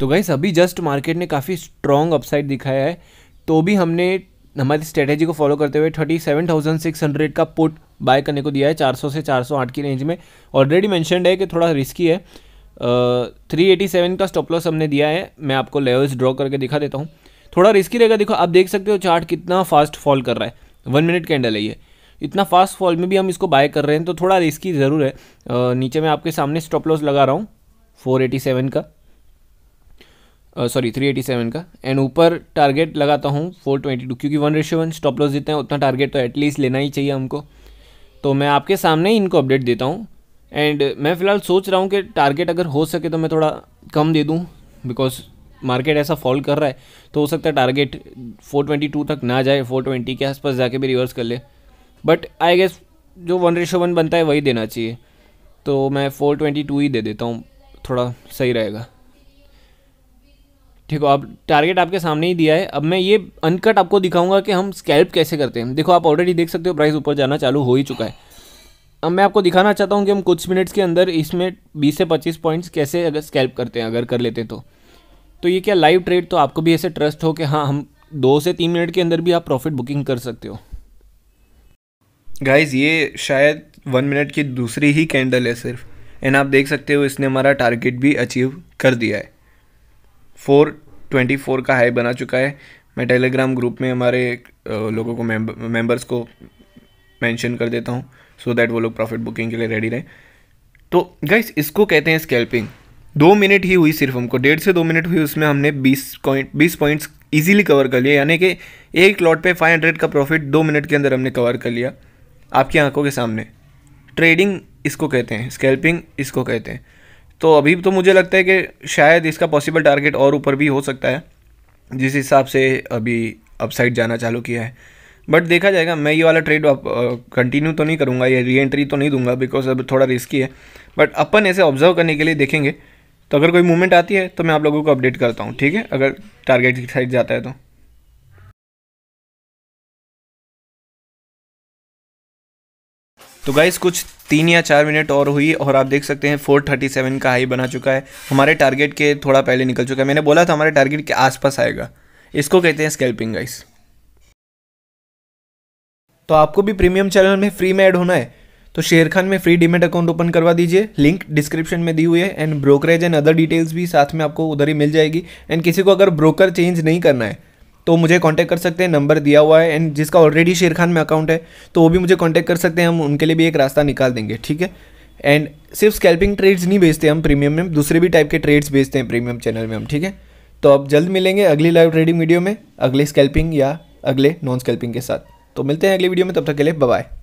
तो गाइस अभी just market ने काफ़ी स्ट्रॉन्ग अपसाइड दिखाया है तो भी हमने हमारी स्ट्रेटेजी को फॉलो करते हुए 37,600 का पुट बाय करने को दिया है 400 से 408 की रेंज में ऑलरेडी मैंशनड है कि थोड़ा रिस्की है थ्री एटी सेवन का स्टॉप लॉस हमने दिया है मैं आपको लेवल्स ड्रॉ करके दिखा देता हूँ थोड़ा रिस्की रहेगा देखो आप देख सकते हो चार्ट कितना फास्ट फॉल कर रहा है वन मिनट कैंडल है ये इतना फास्ट फॉल में भी हम इसको बाय कर रहे हैं तो थोड़ा रिस्की ज़रूर है नीचे मैं आपके सामने स्टॉप लॉस लगा रहा हूँ 487 का सॉरी 387 का एंड ऊपर टारगेट लगाता हूँ 422 क्योंकि one ratio one stop loss जितना हैं उतना टारगेट तो एटलीस्ट लेना ही चाहिए हमको तो मैं आपके सामने ही इनको अपडेट देता हूँ एंड मैं फ़िलहाल सोच रहा हूँ कि टारगेट अगर हो सके तो मैं थोड़ा कम दे दूँ बिकॉज मार्केट ऐसा फॉल कर रहा है तो हो सकता है टारगेट 422 तक ना जाए 420 के आसपास जाके भी रिवर्स कर ले बट आई गेस जो वन रेशो वन बनता है वही देना चाहिए तो मैं फोर ट्वेंटी टू ही दे देता हूँ थोड़ा सही रहेगा ठीक हो आप टारगेट आपके सामने ही दिया है अब मैं ये अनकट आपको दिखाऊंगा कि हम स्कैल्प कैसे करते हैं देखो आप ऑलरेडी देख सकते हो प्राइस ऊपर जाना चालू हो ही चुका है अब मैं आपको दिखाना चाहता हूँ कि हम कुछ मिनट्स के अंदर इसमें 20 से 25 पॉइंट्स कैसे अगर स्कैल्प करते हैं अगर कर लेते हैं तो तो ये क्या लाइव ट्रेड तो आपको भी ऐसे ट्रस्ट हो कि हाँ हम दो से तीन मिनट के अंदर भी आप प्रॉफिट बुकिंग कर सकते हो गाइज ये शायद वन मिनट की दूसरी ही कैंडल है सिर्फ एंड आप देख सकते हो इसने हमारा टारगेट भी अचीव कर दिया है फोर ट्वेंटी फोर का हाई बना चुका है मैं टेलीग्राम ग्रुप में हमारे लोगों को मेंबर, मेंबर्स को मेंशन कर देता हूँ सो दैट वो लोग प्रॉफिट बुकिंग के लिए रेडी रहें तो गाइस इसको कहते हैं स्कैल्पिंग दो मिनट ही हुई सिर्फ हमको डेढ़ से दो मिनट हुई उसमें हमने बीस पॉइंट बीस पॉइंट्स ईजिली कवर कर लिए यानी कि एक लॉट पे फाइव हंड्रेड का प्रॉफिट दो मिनट के अंदर हमने कवर कर लिया आपकी आंखों के सामने ट्रेडिंग इसको कहते हैं स्कैल्पिंग इसको कहते हैं तो अभी तो मुझे लगता है कि शायद इसका पॉसिबल टारगेट और ऊपर भी हो सकता है जिस हिसाब से अभी अपसाइड जाना चालू किया है बट देखा जाएगा मैं ये वाला ट्रेड कंटिन्यू तो नहीं करूँगा या री एंट्री तो नहीं दूंगा बिकॉज अब थोड़ा रिस्की है बट अपन ऐसे ऑब्जर्व करने के लिए देखेंगे तो अगर कोई मूवमेंट आती है तो मैं आप लोगों को अपडेट करता हूँ ठीक है अगर टारगेट की साइड जाता है तो तो गाइस कुछ तीन या चार मिनट और हुई और आप देख सकते हैं 437 का हाई बना चुका है हमारे टारगेट के थोड़ा पहले निकल चुका है मैंने बोला था हमारे टारगेट के आसपास आएगा इसको कहते हैं स्केल्पिंग गाइस तो आपको भी प्रीमियम चैनल में फ्री में ऐड होना है तो शेयर खान में फ्री डिमेट अकाउंट ओपन करवा दीजिए लिंक डिस्क्रिप्शन में दी हुई है and brokerage and other details भी साथ में आपको उधर ही मिल जाएगी एंड किसी को अगर ब्रोकर चेंज नहीं करना है तो मुझे कॉन्टैक्ट कर सकते हैं नंबर दिया हुआ है एंड जिसका ऑलरेडी शेर खान में अकाउंट है तो वो भी मुझे कॉन्टैक्ट कर सकते हैं हम उनके लिए भी एक रास्ता निकाल देंगे ठीक है एंड सिर्फ स्कैल्पिंग ट्रेड्स नहीं बेचते हम प्रीमियम में दूसरे भी टाइप के ट्रेड्स बेचते हैं प्रीमियम चैनल में हम ठीक है तो अब जल्द मिलेंगे अगली लाइव ट्रेडिंग वीडियो में अगले स्कैल्पिंग या अगले नॉन स्कैल्पिंग के साथ तो मिलते हैं अगली वीडियो में तब तक के लिए बाय